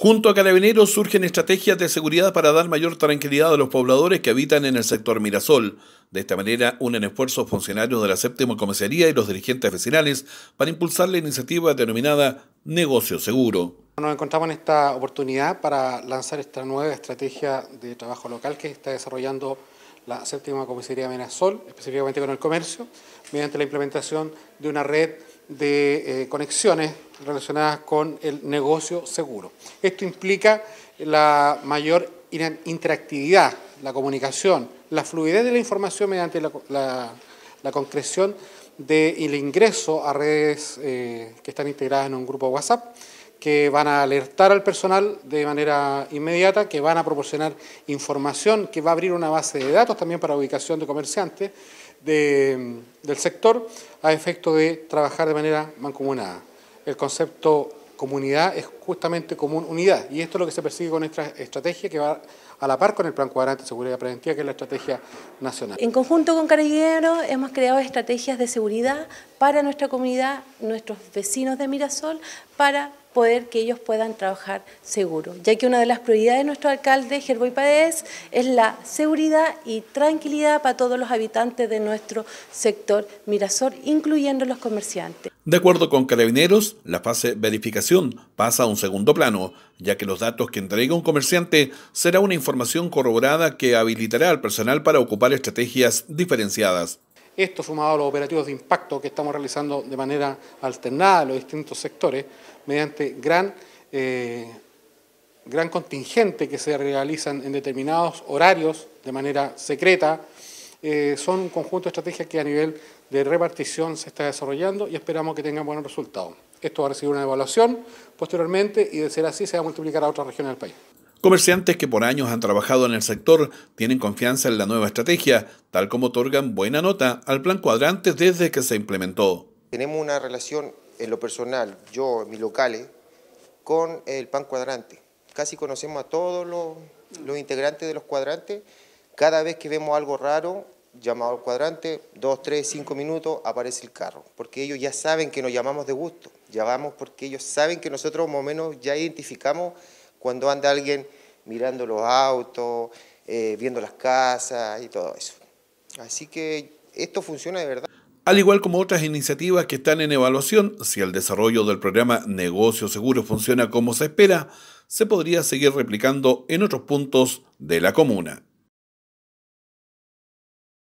Junto a Carabineros surgen estrategias de seguridad para dar mayor tranquilidad a los pobladores que habitan en el sector Mirasol. De esta manera unen esfuerzos funcionarios de la séptima comisaría y los dirigentes vecinales para impulsar la iniciativa denominada Negocio Seguro. Nos encontramos en esta oportunidad para lanzar esta nueva estrategia de trabajo local que está desarrollando la séptima comisaría Mirasol, específicamente con el comercio, mediante la implementación de una red de eh, conexiones relacionadas con el negocio seguro. Esto implica la mayor interactividad, la comunicación, la fluidez de la información mediante la, concreción del el ingreso a redes eh, que están integradas en un grupo WhatsApp, que van a alertar al personal de manera inmediata, que van a proporcionar información, que va a abrir una base de datos también para ubicación de comerciantes del sector a efecto de trabajar de manera mancomunada el concepto comunidad es justamente común unidad. Y esto es lo que se persigue con nuestra estrategia que va a la par con el Plan Cuadrante de Seguridad Preventiva, que es la estrategia nacional. En conjunto con Carabineros hemos creado estrategias de seguridad para nuestra comunidad, nuestros vecinos de Mirasol, para poder que ellos puedan trabajar seguro, ya que una de las prioridades de nuestro alcalde, Gerboy Padez es la seguridad y tranquilidad para todos los habitantes de nuestro sector Mirasol, incluyendo los comerciantes. De acuerdo con Carabineros, la fase verificación pasa a un segundo plano, ya que los datos que entrega un comerciante será una información corroborada que habilitará al personal para ocupar estrategias diferenciadas. Esto sumado a los operativos de impacto que estamos realizando de manera alternada en los distintos sectores, mediante gran, eh, gran contingente que se realizan en determinados horarios de manera secreta, eh, son un conjunto de estrategias que a nivel de repartición se está desarrollando y esperamos que tengan buenos resultados. Esto va a recibir una evaluación posteriormente y de ser así se va a multiplicar a otras regiones del país. Comerciantes que por años han trabajado en el sector tienen confianza en la nueva estrategia, tal como otorgan buena nota al plan cuadrante desde que se implementó. Tenemos una relación en lo personal, yo mis locales, con el plan cuadrante. Casi conocemos a todos los integrantes de los cuadrantes cada vez que vemos algo raro, llamado al cuadrante, dos, tres, cinco minutos, aparece el carro, porque ellos ya saben que nos llamamos de gusto, llamamos porque ellos saben que nosotros más o menos ya identificamos cuando anda alguien mirando los autos, eh, viendo las casas y todo eso. Así que esto funciona de verdad. Al igual como otras iniciativas que están en evaluación, si el desarrollo del programa Negocios Seguros funciona como se espera, se podría seguir replicando en otros puntos de la comuna.